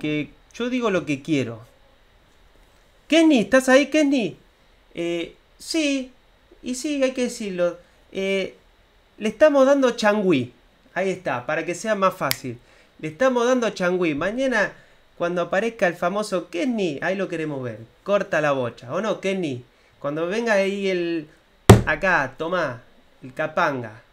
Que yo digo lo que quiero. Kenny, ¿estás ahí, Kenny? Eh, sí, y sí, hay que decirlo. Eh, le estamos dando changui. Ahí está, para que sea más fácil. Le estamos dando changui. Mañana, cuando aparezca el famoso Kenny, ahí lo queremos ver. Corta la bocha, ¿o no, Kenny? Cuando venga ahí el... Acá, toma, el capanga.